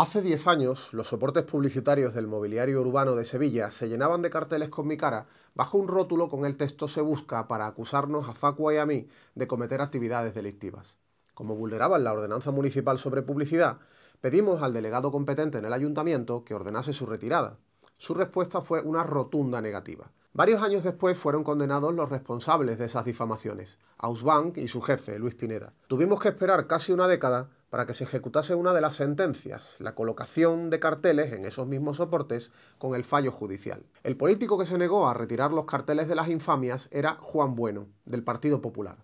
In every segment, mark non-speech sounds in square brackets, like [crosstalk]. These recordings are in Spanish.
Hace 10 años, los soportes publicitarios del mobiliario urbano de Sevilla se llenaban de carteles con mi cara bajo un rótulo con el texto Se busca para acusarnos a Facua y a mí de cometer actividades delictivas. Como vulneraban la ordenanza municipal sobre publicidad, pedimos al delegado competente en el ayuntamiento que ordenase su retirada. Su respuesta fue una rotunda negativa. Varios años después fueron condenados los responsables de esas difamaciones, Ausbank y su jefe, Luis Pineda. Tuvimos que esperar casi una década para que se ejecutase una de las sentencias, la colocación de carteles en esos mismos soportes con el fallo judicial. El político que se negó a retirar los carteles de las infamias era Juan Bueno, del Partido Popular.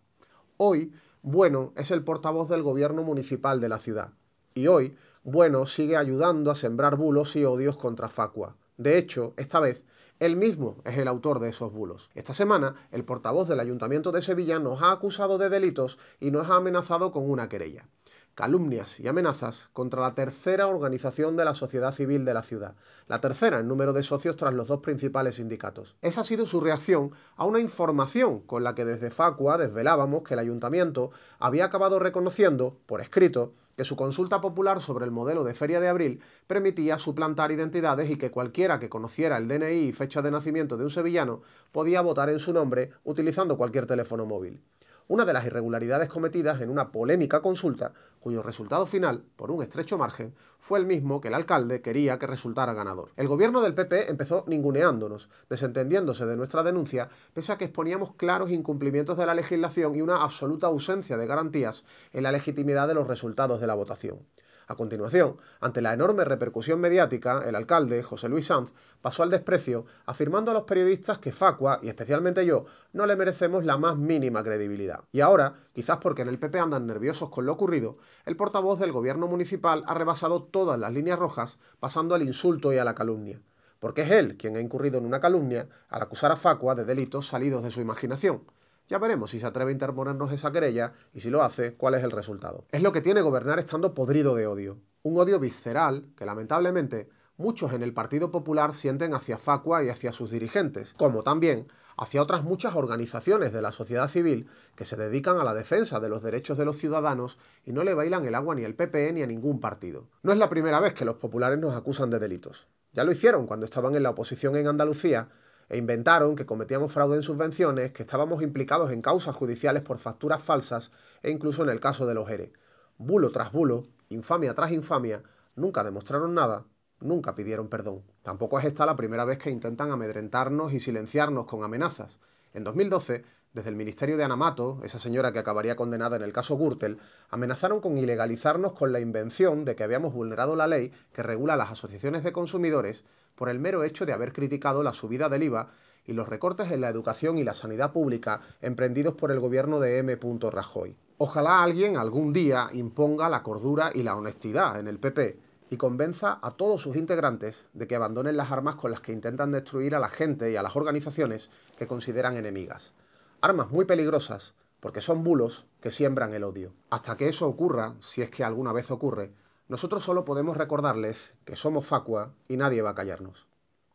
Hoy, Bueno es el portavoz del gobierno municipal de la ciudad. Y hoy, Bueno sigue ayudando a sembrar bulos y odios contra Facua. De hecho, esta vez, él mismo es el autor de esos bulos. Esta semana, el portavoz del Ayuntamiento de Sevilla nos ha acusado de delitos y nos ha amenazado con una querella calumnias y amenazas contra la tercera organización de la sociedad civil de la ciudad, la tercera en número de socios tras los dos principales sindicatos. Esa ha sido su reacción a una información con la que desde Facua desvelábamos que el ayuntamiento había acabado reconociendo, por escrito, que su consulta popular sobre el modelo de Feria de Abril permitía suplantar identidades y que cualquiera que conociera el DNI y fecha de nacimiento de un sevillano podía votar en su nombre utilizando cualquier teléfono móvil una de las irregularidades cometidas en una polémica consulta cuyo resultado final, por un estrecho margen, fue el mismo que el alcalde quería que resultara ganador. El gobierno del PP empezó ninguneándonos, desentendiéndose de nuestra denuncia, pese a que exponíamos claros incumplimientos de la legislación y una absoluta ausencia de garantías en la legitimidad de los resultados de la votación. A continuación, ante la enorme repercusión mediática, el alcalde, José Luis Sanz, pasó al desprecio afirmando a los periodistas que Facua, y especialmente yo, no le merecemos la más mínima credibilidad. Y ahora, quizás porque en el PP andan nerviosos con lo ocurrido, el portavoz del gobierno municipal ha rebasado todas las líneas rojas, pasando al insulto y a la calumnia porque es él quien ha incurrido en una calumnia al acusar a Facua de delitos salidos de su imaginación. Ya veremos si se atreve a interponernos esa querella y si lo hace, cuál es el resultado. Es lo que tiene gobernar estando podrido de odio. Un odio visceral que lamentablemente muchos en el Partido Popular sienten hacia Facua y hacia sus dirigentes, como también hacia otras muchas organizaciones de la sociedad civil que se dedican a la defensa de los derechos de los ciudadanos y no le bailan el agua ni al PPE ni a ningún partido. No es la primera vez que los populares nos acusan de delitos. Ya lo hicieron cuando estaban en la oposición en Andalucía e inventaron que cometíamos fraude en subvenciones, que estábamos implicados en causas judiciales por facturas falsas e incluso en el caso de los ERE. Bulo tras bulo, infamia tras infamia, nunca demostraron nada, nunca pidieron perdón. Tampoco es esta la primera vez que intentan amedrentarnos y silenciarnos con amenazas. En 2012 desde el ministerio de Anamato, esa señora que acabaría condenada en el caso Gürtel, amenazaron con ilegalizarnos con la invención de que habíamos vulnerado la ley que regula las asociaciones de consumidores por el mero hecho de haber criticado la subida del IVA y los recortes en la educación y la sanidad pública emprendidos por el gobierno de M. Rajoy. Ojalá alguien algún día imponga la cordura y la honestidad en el PP y convenza a todos sus integrantes de que abandonen las armas con las que intentan destruir a la gente y a las organizaciones que consideran enemigas armas muy peligrosas, porque son bulos que siembran el odio. Hasta que eso ocurra, si es que alguna vez ocurre, nosotros solo podemos recordarles que somos facua y nadie va a callarnos.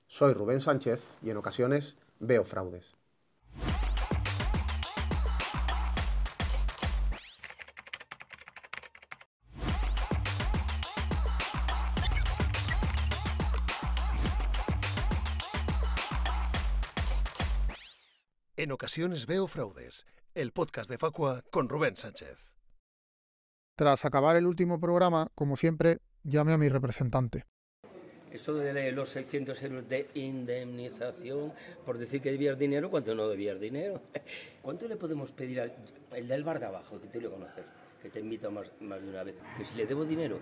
Soy Rubén Sánchez y en ocasiones veo fraudes. En ocasiones veo fraudes. El podcast de Facua con Rubén Sánchez. Tras acabar el último programa, como siempre, llame a mi representante. Eso de los 600 euros de indemnización por decir que debías dinero cuando no debías dinero. [laughs] ¿Cuánto le podemos pedir al el del bar de abajo, que tú lo conoces, que te invito más, más de una vez? Que si le debo dinero,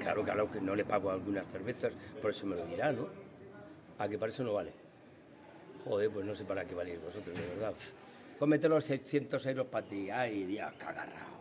claro, claro que no le pago algunas cervezas, por eso me lo dirá, ¿no? A ah, que para eso no vale. Joder, pues no sé para qué valéis vosotros, de verdad. Cómete los 600 euros para ti. Ay, Dios, cagarrao.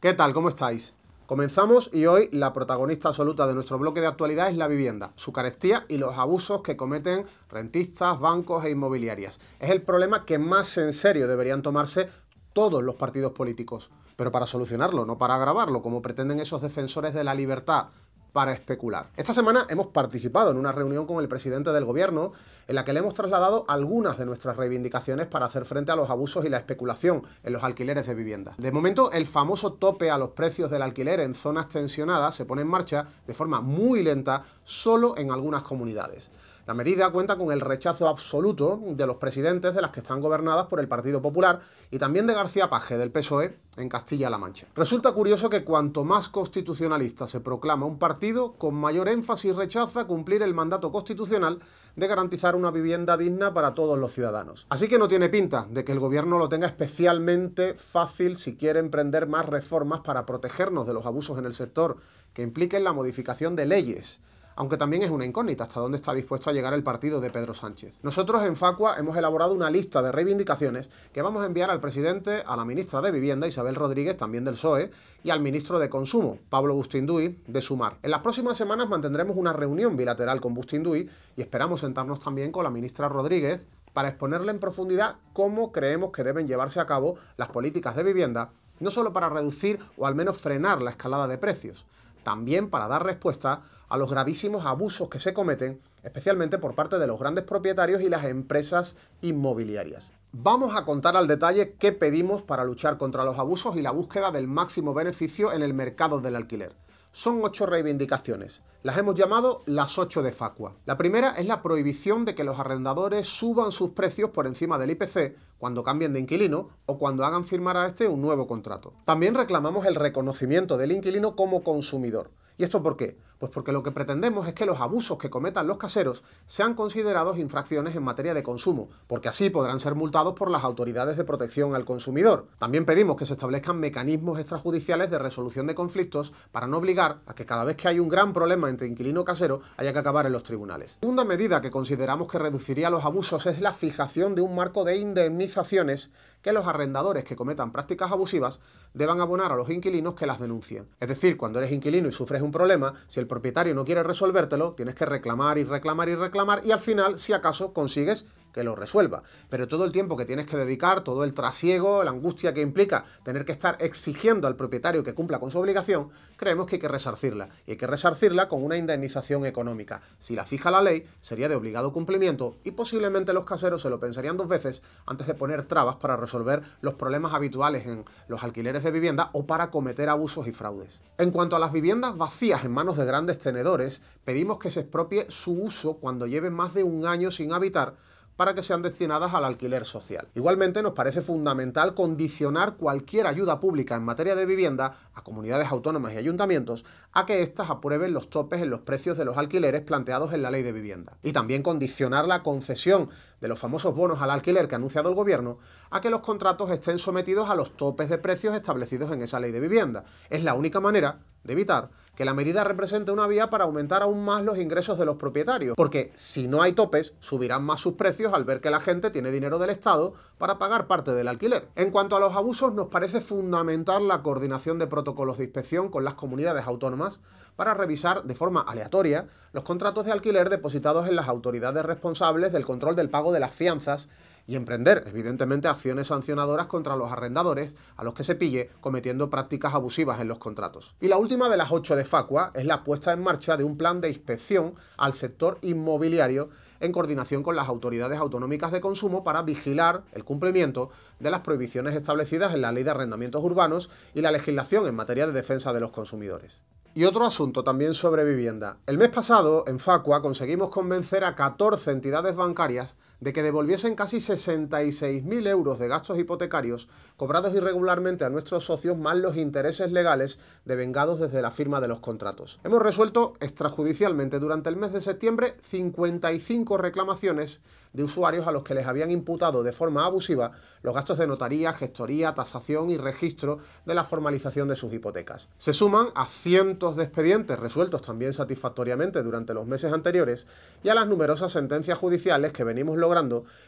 ¿Qué tal? ¿Cómo estáis? Comenzamos y hoy la protagonista absoluta de nuestro bloque de actualidad es la vivienda, su carestía y los abusos que cometen rentistas, bancos e inmobiliarias. Es el problema que más en serio deberían tomarse todos los partidos políticos, pero para solucionarlo, no para agravarlo, como pretenden esos defensores de la libertad para especular. Esta semana hemos participado en una reunión con el presidente del gobierno en la que le hemos trasladado algunas de nuestras reivindicaciones para hacer frente a los abusos y la especulación en los alquileres de vivienda. De momento, el famoso tope a los precios del alquiler en zonas tensionadas se pone en marcha de forma muy lenta solo en algunas comunidades. La medida cuenta con el rechazo absoluto de los presidentes de las que están gobernadas por el Partido Popular y también de García Paje del PSOE en Castilla-La Mancha. Resulta curioso que cuanto más constitucionalista se proclama un partido, con mayor énfasis rechaza cumplir el mandato constitucional de garantizar una vivienda digna para todos los ciudadanos. Así que no tiene pinta de que el gobierno lo tenga especialmente fácil si quiere emprender más reformas para protegernos de los abusos en el sector que impliquen la modificación de leyes aunque también es una incógnita hasta dónde está dispuesto a llegar el partido de Pedro Sánchez. Nosotros en Facua hemos elaborado una lista de reivindicaciones que vamos a enviar al presidente, a la ministra de Vivienda, Isabel Rodríguez, también del PSOE, y al ministro de Consumo, Pablo Bustinduy, de Sumar. En las próximas semanas mantendremos una reunión bilateral con Bustinduy y esperamos sentarnos también con la ministra Rodríguez para exponerle en profundidad cómo creemos que deben llevarse a cabo las políticas de vivienda, no solo para reducir o al menos frenar la escalada de precios, también para dar respuesta a los gravísimos abusos que se cometen, especialmente por parte de los grandes propietarios y las empresas inmobiliarias. Vamos a contar al detalle qué pedimos para luchar contra los abusos y la búsqueda del máximo beneficio en el mercado del alquiler. Son ocho reivindicaciones. Las hemos llamado las ocho de Facua. La primera es la prohibición de que los arrendadores suban sus precios por encima del IPC cuando cambien de inquilino o cuando hagan firmar a este un nuevo contrato. También reclamamos el reconocimiento del inquilino como consumidor. ¿Y esto por qué? Pues porque lo que pretendemos es que los abusos que cometan los caseros sean considerados infracciones en materia de consumo, porque así podrán ser multados por las autoridades de protección al consumidor. También pedimos que se establezcan mecanismos extrajudiciales de resolución de conflictos para no obligar a que cada vez que hay un gran problema entre inquilino y casero haya que acabar en los tribunales. segunda medida que consideramos que reduciría los abusos es la fijación de un marco de indemnizaciones que los arrendadores que cometan prácticas abusivas deban abonar a los inquilinos que las denuncien. Es decir, cuando eres inquilino y sufres un problema, si propietario no quiere resolvértelo, tienes que reclamar y reclamar y reclamar y al final, si acaso, consigues que lo resuelva. Pero todo el tiempo que tienes que dedicar, todo el trasiego, la angustia que implica tener que estar exigiendo al propietario que cumpla con su obligación, creemos que hay que resarcirla. Y hay que resarcirla con una indemnización económica. Si la fija la ley, sería de obligado cumplimiento y posiblemente los caseros se lo pensarían dos veces antes de poner trabas para resolver los problemas habituales en los alquileres de vivienda o para cometer abusos y fraudes. En cuanto a las viviendas vacías en manos de grandes tenedores, pedimos que se expropie su uso cuando lleve más de un año sin habitar para que sean destinadas al alquiler social. Igualmente, nos parece fundamental condicionar cualquier ayuda pública en materia de vivienda a comunidades autónomas y ayuntamientos a que éstas aprueben los topes en los precios de los alquileres planteados en la ley de vivienda. Y también condicionar la concesión de los famosos bonos al alquiler que ha anunciado el gobierno a que los contratos estén sometidos a los topes de precios establecidos en esa ley de vivienda. Es la única manera de evitar que la medida represente una vía para aumentar aún más los ingresos de los propietarios, porque si no hay topes, subirán más sus precios al ver que la gente tiene dinero del Estado para pagar parte del alquiler. En cuanto a los abusos, nos parece fundamental la coordinación de protocolos de inspección con las comunidades autónomas para revisar de forma aleatoria los contratos de alquiler depositados en las autoridades responsables del control del pago de las fianzas y emprender, evidentemente, acciones sancionadoras contra los arrendadores a los que se pille cometiendo prácticas abusivas en los contratos. Y la última de las ocho de Facua es la puesta en marcha de un plan de inspección al sector inmobiliario en coordinación con las autoridades autonómicas de consumo para vigilar el cumplimiento de las prohibiciones establecidas en la Ley de Arrendamientos Urbanos y la legislación en materia de defensa de los consumidores. Y otro asunto también sobre vivienda. El mes pasado, en Facua, conseguimos convencer a 14 entidades bancarias de que devolviesen casi 66.000 euros de gastos hipotecarios cobrados irregularmente a nuestros socios más los intereses legales devengados desde la firma de los contratos. Hemos resuelto extrajudicialmente durante el mes de septiembre 55 reclamaciones de usuarios a los que les habían imputado de forma abusiva los gastos de notaría, gestoría, tasación y registro de la formalización de sus hipotecas. Se suman a cientos de expedientes resueltos también satisfactoriamente durante los meses anteriores y a las numerosas sentencias judiciales que venimos logrando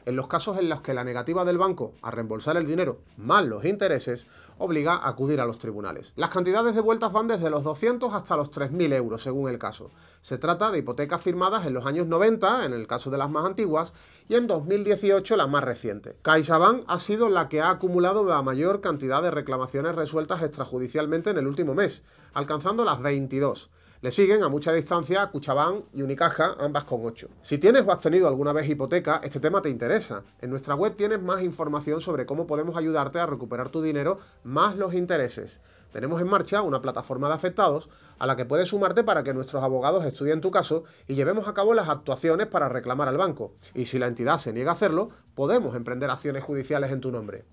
en los casos en los que la negativa del banco a reembolsar el dinero más los intereses obliga a acudir a los tribunales. Las cantidades de vueltas van desde los 200 hasta los 3.000 euros según el caso. Se trata de hipotecas firmadas en los años 90, en el caso de las más antiguas, y en 2018 la más reciente. CaixaBank ha sido la que ha acumulado la mayor cantidad de reclamaciones resueltas extrajudicialmente en el último mes, alcanzando las 22 le siguen a mucha distancia Cuchabán y Unicaja, ambas con 8. Si tienes o has tenido alguna vez hipoteca, este tema te interesa. En nuestra web tienes más información sobre cómo podemos ayudarte a recuperar tu dinero más los intereses. Tenemos en marcha una plataforma de afectados a la que puedes sumarte para que nuestros abogados estudien tu caso y llevemos a cabo las actuaciones para reclamar al banco. Y si la entidad se niega a hacerlo, podemos emprender acciones judiciales en tu nombre.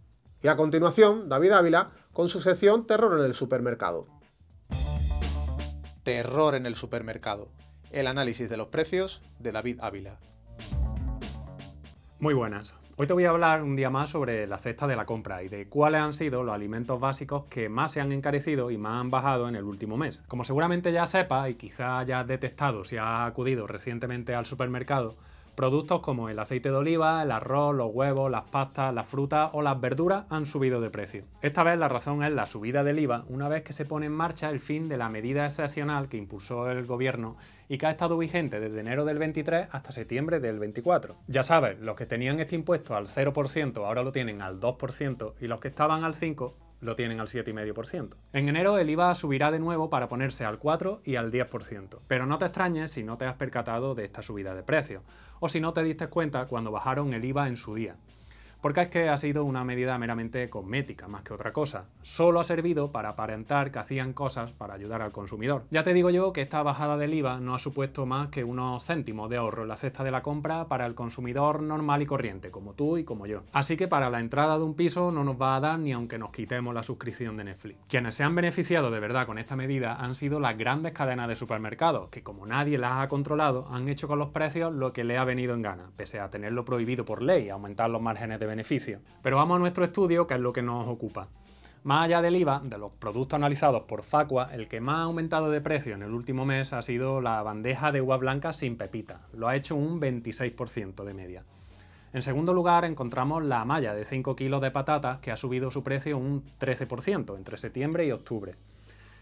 Y a continuación, David Ávila con su sección Terror en el Supermercado. Terror en el supermercado. El análisis de los precios de David Ávila. Muy buenas. Hoy te voy a hablar un día más sobre la cesta de la compra y de cuáles han sido los alimentos básicos que más se han encarecido y más han bajado en el último mes. Como seguramente ya sepas y quizá hayas detectado si has acudido recientemente al supermercado, productos como el aceite de oliva, el arroz, los huevos, las pastas, las frutas o las verduras han subido de precio. Esta vez la razón es la subida del IVA una vez que se pone en marcha el fin de la medida excepcional que impulsó el gobierno y que ha estado vigente desde enero del 23 hasta septiembre del 24. Ya sabes, los que tenían este impuesto al 0% ahora lo tienen al 2% y los que estaban al 5% lo tienen al 7,5%. En enero el IVA subirá de nuevo para ponerse al 4 y al 10%, pero no te extrañes si no te has percatado de esta subida de precio o si no te diste cuenta cuando bajaron el IVA en su día porque es que ha sido una medida meramente cosmética, más que otra cosa. Solo ha servido para aparentar que hacían cosas para ayudar al consumidor. Ya te digo yo que esta bajada del IVA no ha supuesto más que unos céntimos de ahorro en la cesta de la compra para el consumidor normal y corriente, como tú y como yo. Así que para la entrada de un piso no nos va a dar ni aunque nos quitemos la suscripción de Netflix. Quienes se han beneficiado de verdad con esta medida han sido las grandes cadenas de supermercados, que como nadie las ha controlado, han hecho con los precios lo que le ha venido en gana, pese a tenerlo prohibido por ley, y aumentar los márgenes de beneficio. Pero vamos a nuestro estudio, que es lo que nos ocupa. Más allá del IVA, de los productos analizados por Facua, el que más ha aumentado de precio en el último mes ha sido la bandeja de uva blanca sin pepita. Lo ha hecho un 26% de media. En segundo lugar encontramos la malla de 5 kilos de patatas que ha subido su precio un 13% entre septiembre y octubre.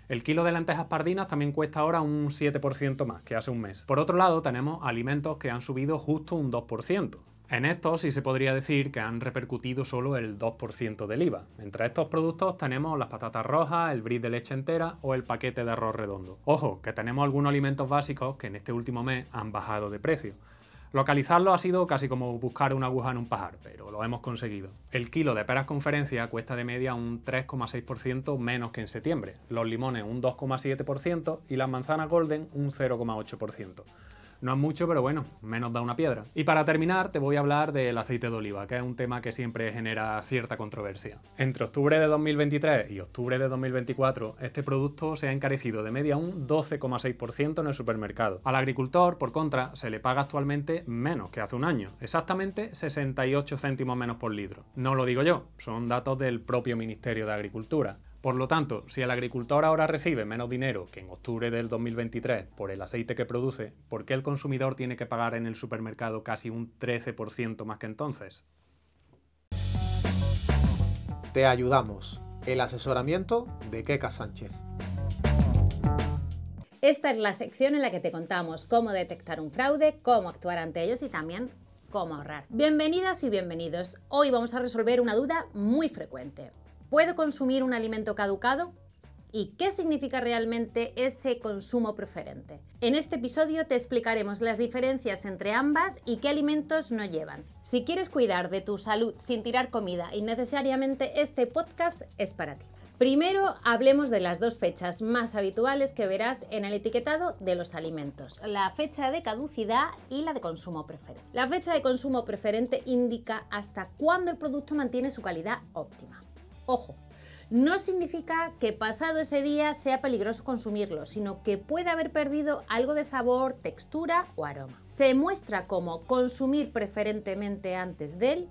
El kilo de lentejas pardinas también cuesta ahora un 7% más que hace un mes. Por otro lado tenemos alimentos que han subido justo un 2%. En estos sí se podría decir que han repercutido solo el 2% del IVA. Entre estos productos tenemos las patatas rojas, el bris de leche entera o el paquete de arroz redondo. Ojo, que tenemos algunos alimentos básicos que en este último mes han bajado de precio. Localizarlo ha sido casi como buscar una aguja en un pajar, pero lo hemos conseguido. El kilo de peras conferencia cuesta de media un 3,6% menos que en septiembre, los limones un 2,7% y las manzanas golden un 0,8%. No es mucho, pero bueno, menos da una piedra. Y para terminar, te voy a hablar del aceite de oliva, que es un tema que siempre genera cierta controversia. Entre octubre de 2023 y octubre de 2024, este producto se ha encarecido de media un 12,6% en el supermercado. Al agricultor, por contra, se le paga actualmente menos que hace un año, exactamente 68 céntimos menos por litro. No lo digo yo, son datos del propio Ministerio de Agricultura. Por lo tanto, si el agricultor ahora recibe menos dinero que en octubre del 2023 por el aceite que produce, ¿por qué el consumidor tiene que pagar en el supermercado casi un 13% más que entonces? Te ayudamos. El asesoramiento de Keca Sánchez. Esta es la sección en la que te contamos cómo detectar un fraude, cómo actuar ante ellos y también cómo ahorrar. Bienvenidas y bienvenidos. Hoy vamos a resolver una duda muy frecuente. ¿Puedo consumir un alimento caducado? ¿Y qué significa realmente ese consumo preferente? En este episodio te explicaremos las diferencias entre ambas y qué alimentos no llevan. Si quieres cuidar de tu salud sin tirar comida innecesariamente, este podcast es para ti. Primero hablemos de las dos fechas más habituales que verás en el etiquetado de los alimentos, la fecha de caducidad y la de consumo preferente. La fecha de consumo preferente indica hasta cuándo el producto mantiene su calidad óptima. Ojo, no significa que pasado ese día sea peligroso consumirlo, sino que puede haber perdido algo de sabor, textura o aroma. Se muestra como consumir preferentemente antes del,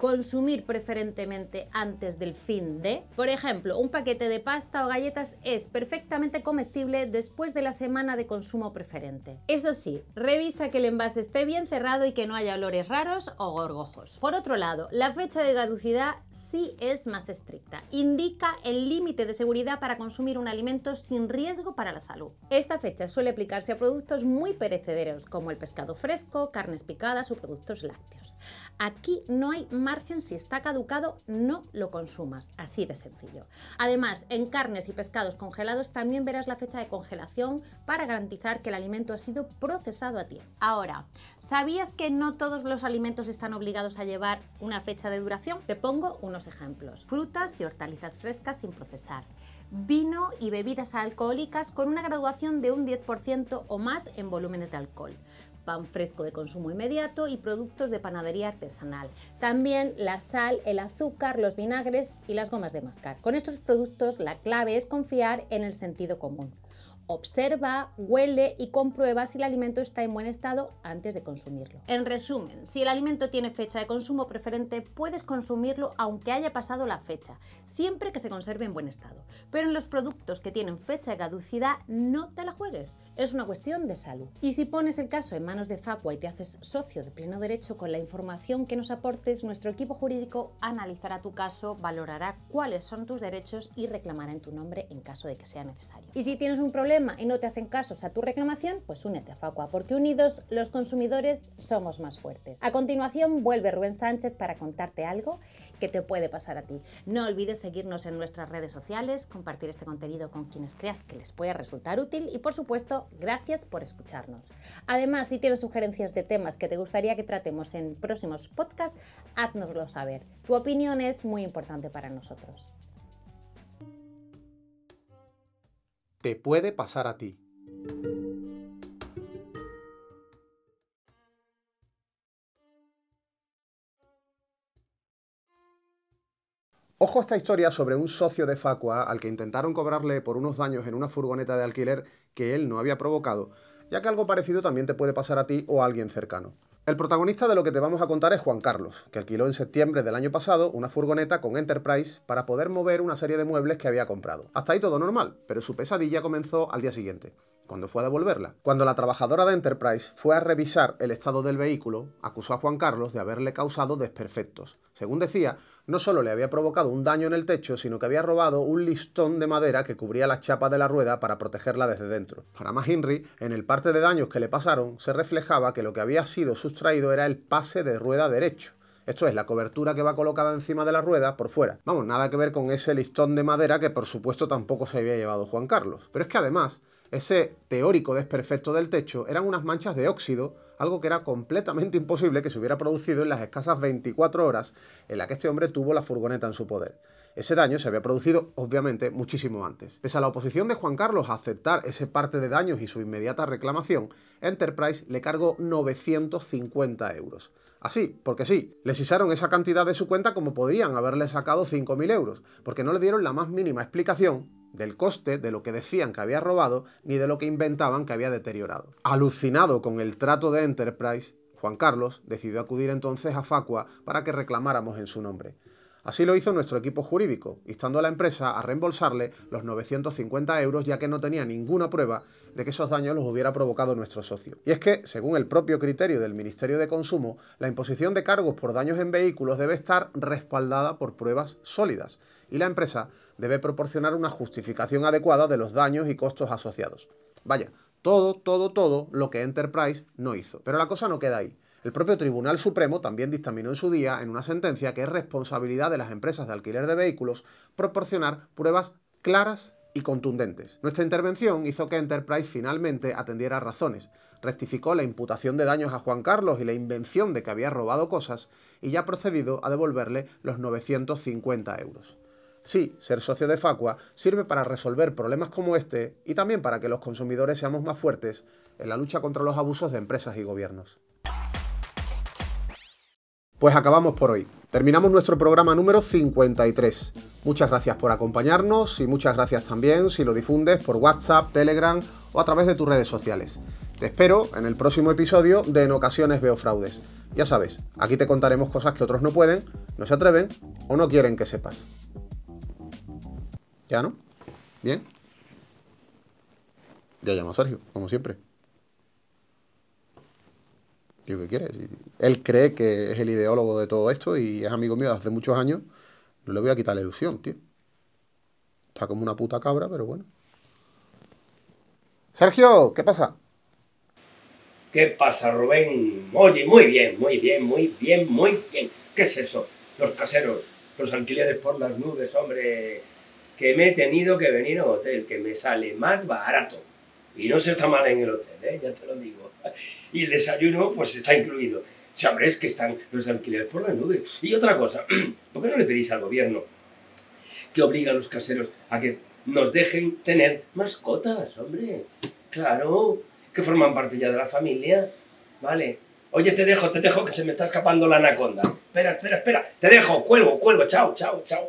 consumir preferentemente antes del fin de. Por ejemplo, un paquete de pasta o galletas es perfectamente comestible después de la semana de consumo preferente. Eso sí, revisa que el envase esté bien cerrado y que no haya olores raros o gorgojos. Por otro lado, la fecha de caducidad sí es más estricta. Indica el límite de seguridad para consumir un alimento sin riesgo para la salud. Esta fecha suele aplicarse a productos muy perecederos como el pescado fresco, carnes picadas o productos lácteos. Aquí no hay margen, si está caducado no lo consumas, así de sencillo. Además, en carnes y pescados congelados también verás la fecha de congelación para garantizar que el alimento ha sido procesado a tiempo. Ahora, ¿sabías que no todos los alimentos están obligados a llevar una fecha de duración? Te pongo unos ejemplos. Frutas y hortalizas frescas sin procesar vino y bebidas alcohólicas con una graduación de un 10% o más en volúmenes de alcohol, pan fresco de consumo inmediato y productos de panadería artesanal. También la sal, el azúcar, los vinagres y las gomas de mascar. Con estos productos la clave es confiar en el sentido común. Observa, huele y comprueba si el alimento está en buen estado antes de consumirlo. En resumen, si el alimento tiene fecha de consumo preferente, puedes consumirlo aunque haya pasado la fecha, siempre que se conserve en buen estado. Pero en los productos que tienen fecha de caducidad, no te la juegues. Es una cuestión de salud. Y si pones el caso en manos de Facua y te haces socio de pleno derecho con la información que nos aportes, nuestro equipo jurídico analizará tu caso, valorará cuáles son tus derechos y reclamará en tu nombre en caso de que sea necesario. Y si tienes un problema, y no te hacen caso a tu reclamación, pues únete a Facua, porque unidos los consumidores somos más fuertes. A continuación vuelve Rubén Sánchez para contarte algo que te puede pasar a ti. No olvides seguirnos en nuestras redes sociales, compartir este contenido con quienes creas que les pueda resultar útil y por supuesto, gracias por escucharnos. Además, si tienes sugerencias de temas que te gustaría que tratemos en próximos podcasts, háznoslo saber. Tu opinión es muy importante para nosotros. te puede pasar a ti. Ojo a esta historia sobre un socio de Facua al que intentaron cobrarle por unos daños en una furgoneta de alquiler que él no había provocado, ya que algo parecido también te puede pasar a ti o a alguien cercano. El protagonista de lo que te vamos a contar es Juan Carlos, que alquiló en septiembre del año pasado una furgoneta con Enterprise para poder mover una serie de muebles que había comprado. Hasta ahí todo normal, pero su pesadilla comenzó al día siguiente, cuando fue a devolverla. Cuando la trabajadora de Enterprise fue a revisar el estado del vehículo, acusó a Juan Carlos de haberle causado desperfectos. Según decía, no solo le había provocado un daño en el techo, sino que había robado un listón de madera que cubría la chapa de la rueda para protegerla desde dentro. Para más Henry, en el parte de daños que le pasaron, se reflejaba que lo que había sido sustraído era el pase de rueda derecho. Esto es la cobertura que va colocada encima de la rueda por fuera. Vamos, nada que ver con ese listón de madera que por supuesto tampoco se había llevado Juan Carlos. Pero es que además, ese teórico desperfecto del techo eran unas manchas de óxido algo que era completamente imposible que se hubiera producido en las escasas 24 horas en las que este hombre tuvo la furgoneta en su poder. Ese daño se había producido, obviamente, muchísimo antes. Pese a la oposición de Juan Carlos a aceptar ese parte de daños y su inmediata reclamación, Enterprise le cargó 950 euros. Así, porque sí, les izaron esa cantidad de su cuenta como podrían haberle sacado 5.000 euros, porque no le dieron la más mínima explicación del coste de lo que decían que había robado ni de lo que inventaban que había deteriorado. Alucinado con el trato de Enterprise, Juan Carlos decidió acudir entonces a Facua para que reclamáramos en su nombre. Así lo hizo nuestro equipo jurídico, instando a la empresa a reembolsarle los 950 euros ya que no tenía ninguna prueba de que esos daños los hubiera provocado nuestro socio. Y es que, según el propio criterio del Ministerio de Consumo, la imposición de cargos por daños en vehículos debe estar respaldada por pruebas sólidas, y la empresa debe proporcionar una justificación adecuada de los daños y costos asociados. Vaya, todo, todo, todo lo que Enterprise no hizo. Pero la cosa no queda ahí. El propio Tribunal Supremo también dictaminó en su día, en una sentencia, que es responsabilidad de las empresas de alquiler de vehículos proporcionar pruebas claras y contundentes. Nuestra intervención hizo que Enterprise finalmente atendiera razones, rectificó la imputación de daños a Juan Carlos y la invención de que había robado cosas y ya ha procedido a devolverle los 950 euros. Sí, ser socio de Facua sirve para resolver problemas como este y también para que los consumidores seamos más fuertes en la lucha contra los abusos de empresas y gobiernos. Pues acabamos por hoy. Terminamos nuestro programa número 53. Muchas gracias por acompañarnos y muchas gracias también si lo difundes por WhatsApp, Telegram o a través de tus redes sociales. Te espero en el próximo episodio de En ocasiones veo fraudes. Ya sabes, aquí te contaremos cosas que otros no pueden, no se atreven o no quieren que sepas. ¿Ya no? ¿Bien? Ya llama a Sergio, como siempre. ¿Qué quiere? él cree que es el ideólogo de todo esto y es amigo mío desde hace muchos años. No le voy a quitar la ilusión, tío. Está como una puta cabra, pero bueno. Sergio, ¿qué pasa? ¿Qué pasa, Rubén? Oye, muy bien, muy bien, muy bien, muy bien. ¿Qué es eso? Los caseros, los alquileres por las nubes, hombre que me he tenido que venir a un hotel que me sale más barato. Y no se está mal en el hotel, ¿eh? ya te lo digo. [laughs] Y el desayuno, pues está incluido. Sabréis es que están los alquileres por las nubes. Y otra cosa, [clears throat] ¿por qué no le pedís al gobierno que obliga a los caseros a que nos dejen tener mascotas, hombre? Claro, que forman parte ya de la familia, ¿vale? Oye, te dejo, te dejo, que se me está escapando la anaconda. Espera, espera, espera, te dejo, cuelgo, cuelgo, chao, chao, chao.